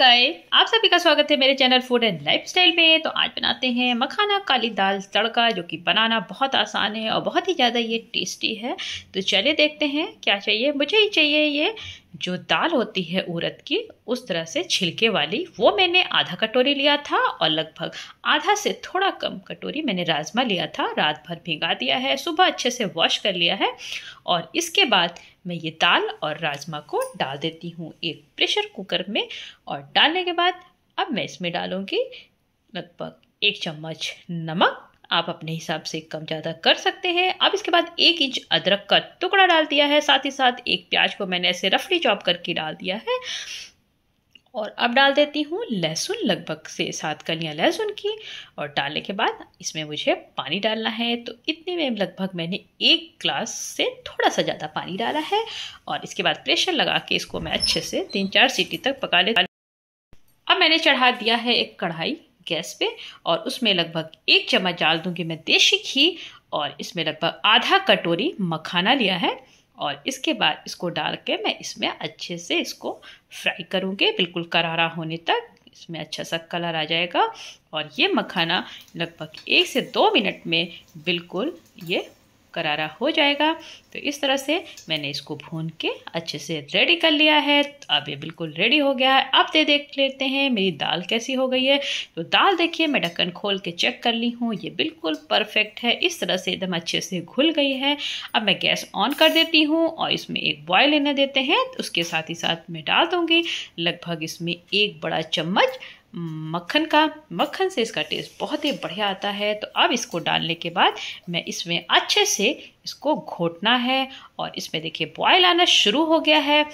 हाय आप सभी का स्वागत है मेरे चैनल फूड एंड लाइफस्टाइल में तो आज बनाते हैं मखाना काली दाल तड़का जो कि बनाना बहुत आसान है और बहुत ही ज़्यादा ये टेस्टी है तो चलिए देखते हैं क्या चाहिए मुझे ही चाहिए ये जो दाल होती है उड़द की उस तरह से छिलके वाली वो मैंने आधा कटोरी लिया था और लगभग आधा से थोड़ा कम कटोरी मैंने राजमा लिया था रात भर भिगा दिया है सुबह अच्छे से वॉश कर लिया है और इसके बाद मैं ये दाल और राजमा को डाल देती हूँ एक प्रेशर कुकर में और डालने के बाद अब मैं इसमें डालूँगी लगभग एक चम्मच नमक आप अपने हिसाब से कम ज़्यादा कर सकते हैं अब इसके बाद एक इंच अदरक का टुकड़ा डाल दिया है साथ ही साथ एक प्याज को मैंने ऐसे रफली चॉप करके डाल दिया है और अब डाल देती हूँ लहसुन लगभग से सात कलियाँ लहसुन की और डालने के बाद इसमें मुझे पानी डालना है तो इतने में लगभग मैंने एक ग्लास से थोड़ा सा ज़्यादा पानी डाला है और इसके बाद प्रेशर लगा के इसको मैं अच्छे से तीन चार सीटी तक पका ले अब मैंने चढ़ा दिया है एक कढ़ाई गैस पे और उसमें लगभग एक चम्मच डाल दूंगी मैं देसी घी और इसमें लगभग आधा कटोरी मखाना लिया है और इसके बाद इसको डाल के मैं इसमें अच्छे से इसको फ्राई करूँगी बिल्कुल करारा होने तक इसमें अच्छा सा कलर आ जाएगा और ये मखाना लगभग एक से दो मिनट में बिल्कुल ये करारा हो जाएगा तो इस तरह से मैंने इसको भून के अच्छे से रेडी कर लिया है तो अब ये बिल्कुल रेडी हो गया है अब दे देख लेते हैं मेरी दाल कैसी हो गई है तो दाल देखिए मैं ढक्कन खोल के चेक कर ली हूँ ये बिल्कुल परफेक्ट है इस तरह से एकदम अच्छे से घुल गई है अब मैं गैस ऑन कर देती हूँ और इसमें एक बॉयल लेने देते हैं तो उसके साथ ही साथ मैं डाल दूँगी लगभग इसमें एक बड़ा चम्मच मक्खन का मक्खन से इसका टेस्ट बहुत ही बढ़िया आता है तो अब इसको डालने के बाद मैं इसमें अच्छे से इसको घोटना है और इसमें देखिए बॉयल आना शुरू हो गया है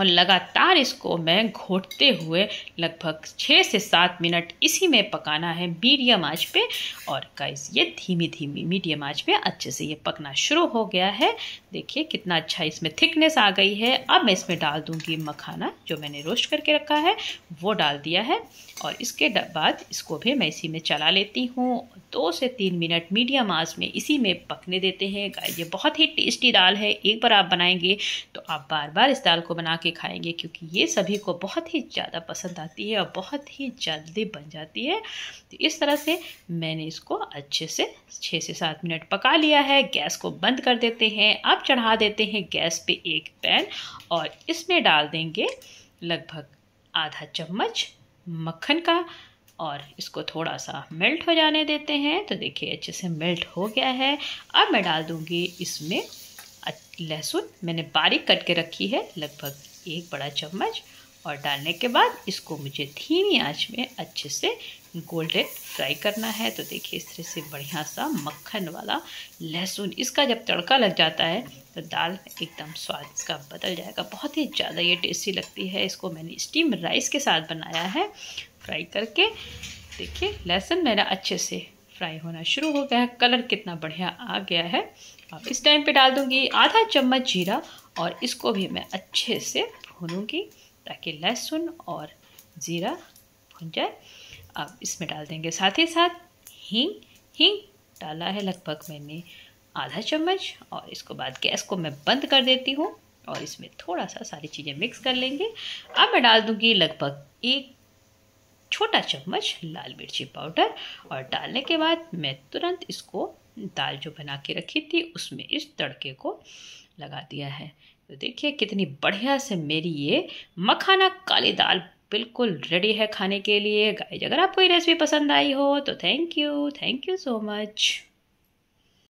और लगातार इसको मैं घोटते हुए लगभग छः से सात मिनट इसी में पकाना है मीडियम आंच पे और गाइस ये धीमी धीमी मीडियम आंच पे अच्छे से ये पकना शुरू हो गया है देखिए कितना अच्छा इसमें थिकनेस आ गई है अब मैं इसमें डाल दूँगी मखाना जो मैंने रोस्ट करके रखा है वो डाल दिया है और इसके बाद इसको भी मैं इसी में चला लेती हूँ दो से तीन मिनट मीडियम आँच में इसी में पकने देते हैं गाय ये बहुत ही टेस्टी दाल है एक बार आप बनाएंगे तो आप बार बार इस दाल को बना के खाएंगे क्योंकि ये सभी को बहुत ही ज़्यादा पसंद आती है और बहुत ही जल्दी बन जाती है तो इस तरह से मैंने इसको अच्छे से छः से सात मिनट पका लिया है गैस को बंद कर देते हैं अब चढ़ा देते हैं गैस पे एक पैन और इसमें डाल देंगे लगभग आधा चम्मच मक्खन का और इसको थोड़ा सा मेल्ट हो जाने देते हैं तो देखिए अच्छे से मेल्ट हो गया है अब मैं डाल दूँगी इसमें लहसुन मैंने बारीक कट के रखी है लगभग एक बड़ा चम्मच और डालने के बाद इसको मुझे धीमी आंच में अच्छे से गोल्डन फ्राई करना है तो देखिए इस तरह से बढ़िया सा मक्खन वाला लहसुन इसका जब तड़का लग जाता है तो दाल एकदम स्वाद इसका बदल जाएगा बहुत ही ज़्यादा ये टेस्टी लगती है इसको मैंने स्टीम राइस के साथ बनाया है फ्राई करके देखिए लहसुन मेरा अच्छे से फ्राई होना शुरू हो गया है कलर कितना बढ़िया आ गया है अब इस टाइम पे डाल दूंगी आधा चम्मच जीरा और इसको भी मैं अच्छे से भूनूंगी ताकि लहसुन और ज़ीरा भुन जाए अब इसमें डाल देंगे साथ ही साथ हींग हींग डाला है लगभग मैंने आधा चम्मच और इसको बाद गैस को मैं बंद कर देती हूँ और इसमें थोड़ा सा सारी चीज़ें मिक्स कर लेंगे अब मैं डाल दूँगी लगभग एक छोटा चम्मच लाल मिर्ची पाउडर और डालने के बाद मैं तुरंत इसको दाल जो बना के रखी थी उसमें इस तड़के को लगा दिया है तो देखिए कितनी बढ़िया से मेरी ये मखाना काली दाल बिल्कुल रेडी है खाने के लिए गाइज अगर आपको ये रेसिपी पसंद आई हो तो thank you thank you so much